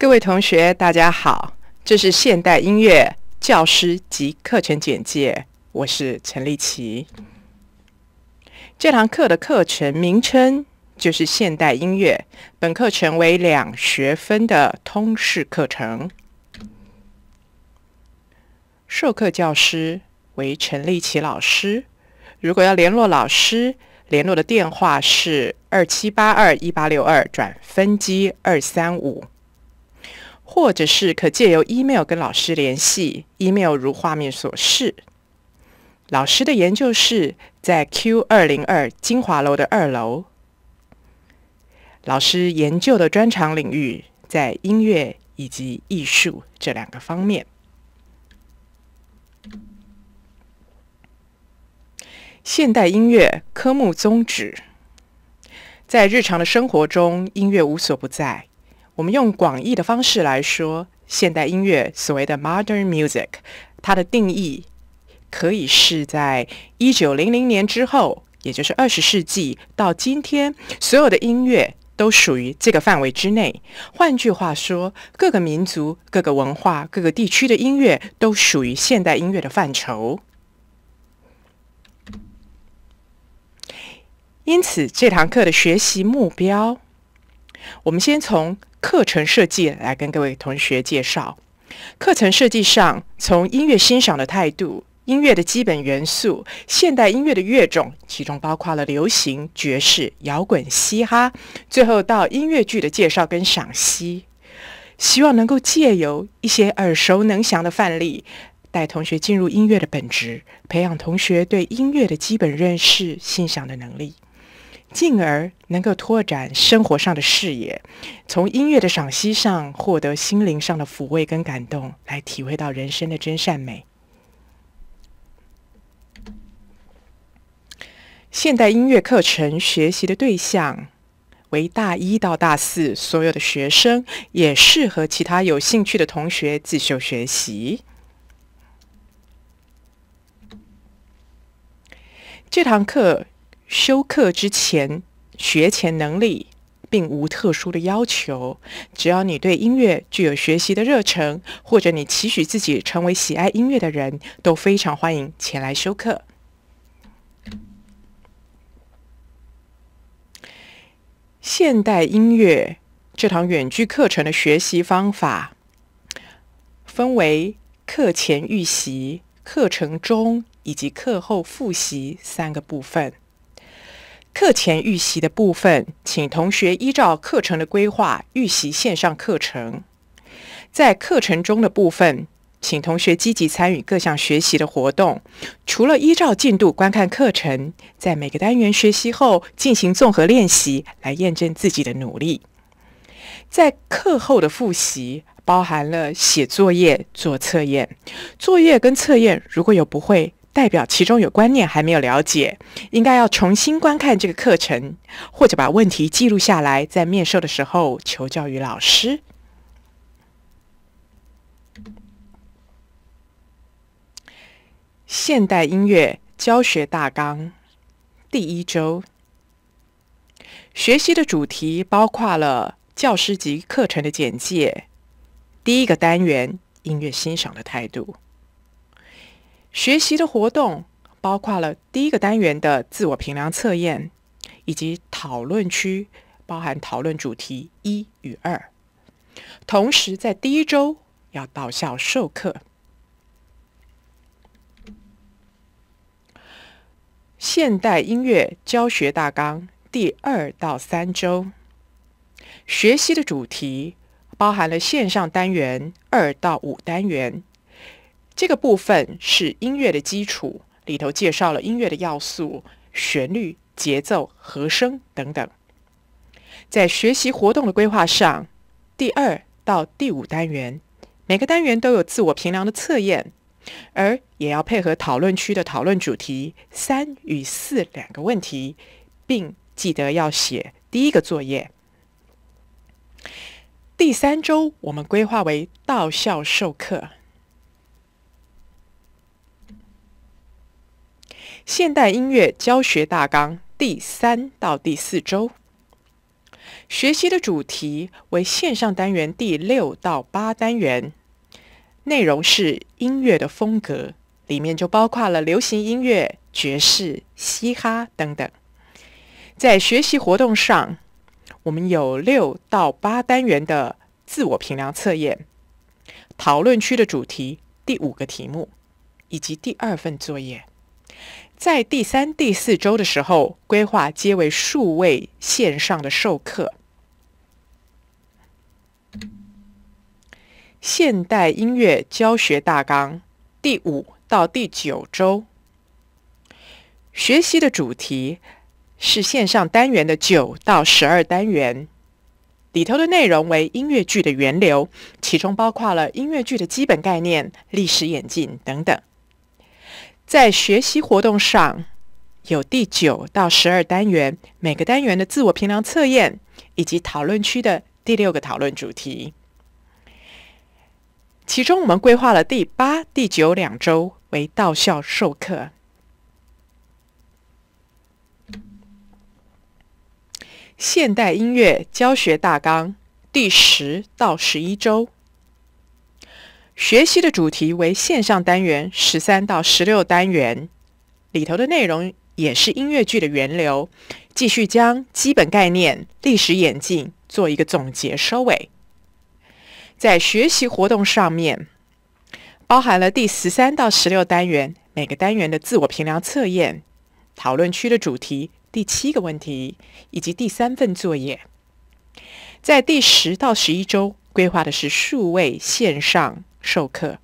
各位同学，大家好。这是现代音乐教师及课程简介，我是陈立奇。这堂课的课程名称就是现代音乐。本课程为两学分的通识课程。授课教师为陈立奇老师。如果要联络老师，联络的电话是二七八二一八六二转分机二三五。或者是可借由 email 跟老师联系，email 如画面所示。老师的研究室在 Q 二零二金华楼的二楼。老师研究的专长领域在音乐以及艺术这两个方面。现代音乐科目宗旨，在日常的生活中，音乐无所不在。我们用广义的方式来说，现代音乐所谓的 modern music，它的定义可以是在一九零零年之后，也就是二十世纪到今天，所有的音乐都属于这个范围之内。换句话说，各个民族、各个文化、各个地区的音乐都属于现代音乐的范畴。因此，这堂课的学习目标。我们先从课程设计来跟各位同学介绍。课程设计上，从音乐欣赏的态度、音乐的基本元素、现代音乐的乐种，其中包括了流行、爵士、摇滚、嘻哈，最后到音乐剧的介绍跟赏析。希望能够借由一些耳熟能详的范例，带同学进入音乐的本质，培养同学对音乐的基本认识、欣赏的能力。进而能够拓展生活上的视野，从音乐的赏析上获得心灵上的抚慰跟感动，来体会到人生的真善美。现代音乐课程学习的对象为大一到大四所有的学生，也适合其他有兴趣的同学自修学习。这堂课。修课之前，学前能力并无特殊的要求。只要你对音乐具有学习的热忱，或者你期许自己成为喜爱音乐的人，都非常欢迎前来修课。现代音乐这堂远距课程的学习方法，分为课前预习、课程中以及课后复习三个部分。课前预习的部分，请同学依照课程的规划预习线上课程。在课程中的部分，请同学积极参与各项学习的活动。除了依照进度观看课程，在每个单元学习后进行综合练习来验证自己的努力。在课后的复习包含了写作业、做测验。作业跟测验如果有不会，代表其中有观念还没有了解，应该要重新观看这个课程，或者把问题记录下来，在面授的时候求教于老师。现代音乐教学大纲第一周学习的主题包括了教师级课程的简介，第一个单元音乐欣赏的态度。学习的活动包括了第一个单元的自我评量测验，以及讨论区，包含讨论主题一与二。同时，在第一周要到校授课。现代音乐教学大纲第二到三周学习的主题包含了线上单元二到五单元。这个部分是音乐的基础，里头介绍了音乐的要素：旋律、节奏、和声等等。在学习活动的规划上，第二到第五单元每个单元都有自我评量的测验，而也要配合讨论区的讨论主题三与四两个问题，并记得要写第一个作业。第三周我们规划为到校授课。现代音乐教学大纲第三到第四周学习的主题为线上单元第六到八单元，内容是音乐的风格，里面就包括了流行音乐、爵士、嘻哈等等。在学习活动上，我们有六到八单元的自我评量测验、讨论区的主题第五个题目以及第二份作业。在第三、第四周的时候，规划皆为数位线上的授课。现代音乐教学大纲第五到第九周学习的主题是线上单元的九到十二单元里头的内容为音乐剧的源流，其中包括了音乐剧的基本概念、历史演进等等。在学习活动上有第九到十二单元，每个单元的自我评量测验，以及讨论区的第六个讨论主题。其中，我们规划了第八、第九两周为到校授课。现代音乐教学大纲第十到十一周。学习的主题为线上单元十三到十六单元里头的内容，也是音乐剧的源流，继续将基本概念、历史演进做一个总结收尾。在学习活动上面，包含了第十三到十六单元每个单元的自我评量测验、讨论区的主题、第七个问题以及第三份作业。在第十到十一周规划的是数位线上。授课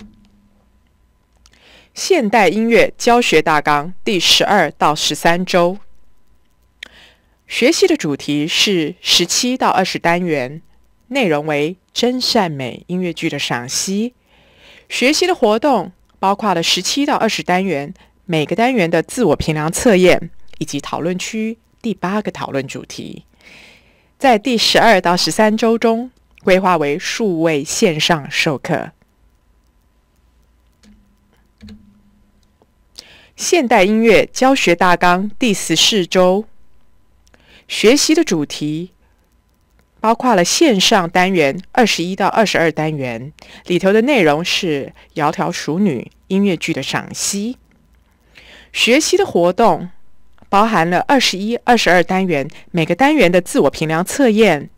《现代音乐教学大纲》第十二到十三周，学习的主题是十七到二十单元，内容为“真善美”音乐剧的赏析。学习的活动包括了十七到二十单元每个单元的自我评量测验，以及讨论区第八个讨论主题。在第十二到十三周中。规划为数位线上授课。现代音乐教学大纲第十四周学习的主题，包括了线上单元二十一到二十二单元里头的内容是《窈窕淑女》音乐剧的赏析。学习的活动包含了二十一、二十二单元每个单元的自我评量测验。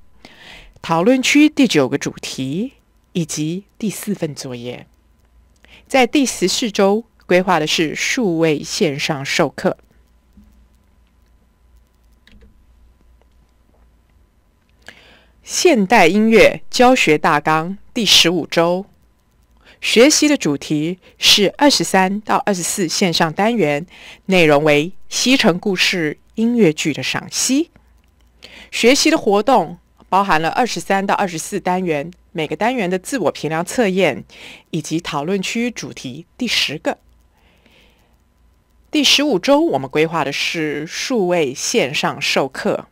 讨论区第九个主题以及第四份作业，在第十四周规划的是数位线上授课。现代音乐教学大纲第十五周学习的主题是二十三到二十四线上单元，内容为《西城故事》音乐剧的赏析。学习的活动。包含了二十三到二十四单元每个单元的自我评量测验，以及讨论区主题第十个。第十五周我们规划的是数位线上授课。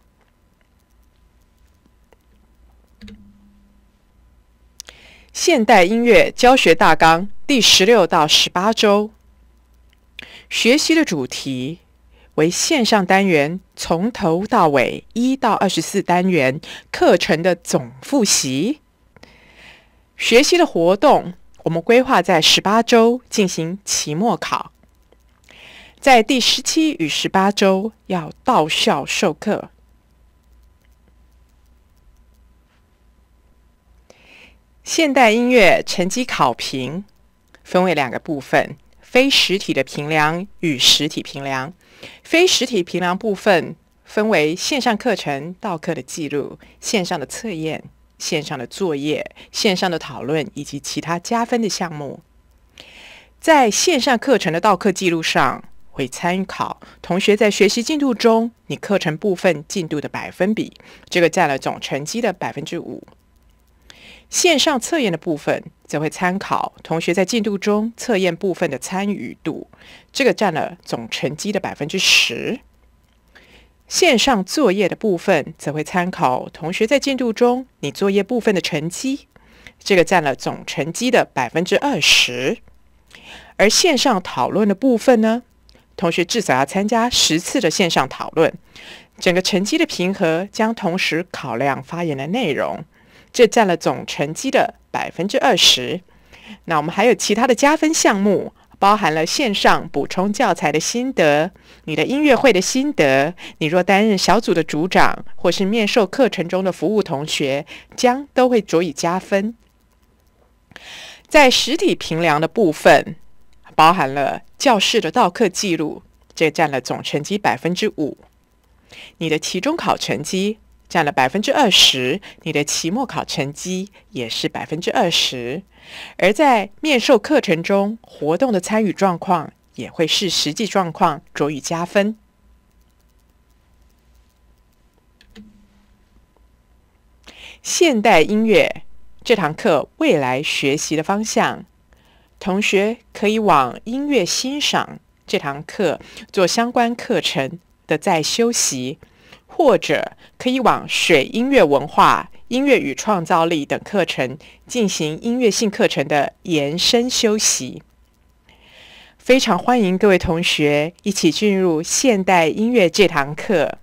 现代音乐教学大纲第十六到十八周学习的主题。为线上单元，从头到尾一到二十四单元课程的总复习学习的活动，我们规划在十八周进行期末考，在第十七与十八周要到校授课。现代音乐成绩考评分为两个部分。非实体的评量与实体评量，非实体评量部分分为线上课程到课的记录、线上的测验、线上的作业、线上的讨论以及其他加分的项目。在线上课程的到课记录上，会参考同学在学习进度中你课程部分进度的百分比，这个占了总成绩的百分之五。线上测验的部分，则会参考同学在进度中测验部分的参与度，这个占了总成绩的百分之十。线上作业的部分，则会参考同学在进度中你作业部分的成绩，这个占了总成绩的百分之二十。而线上讨论的部分呢，同学至少要参加十次的线上讨论，整个成绩的平和将同时考量发言的内容。这占了总成绩的百分之二十。那我们还有其他的加分项目，包含了线上补充教材的心得、你的音乐会的心得。你若担任小组的组长或是面授课程中的服务同学，将都会足以加分。在实体评量的部分，包含了教室的到课记录，这占了总成绩百分之五。你的期中考成绩。占了百分之二十，你的期末考成绩也是百分之二十，而在面授课程中，活动的参与状况也会视实际状况酌予加分。现代音乐这堂课未来学习的方向，同学可以往音乐欣赏这堂课做相关课程的再修习。或者可以往水音乐文化、音乐与创造力等课程进行音乐性课程的延伸修习。非常欢迎各位同学一起进入现代音乐这堂课。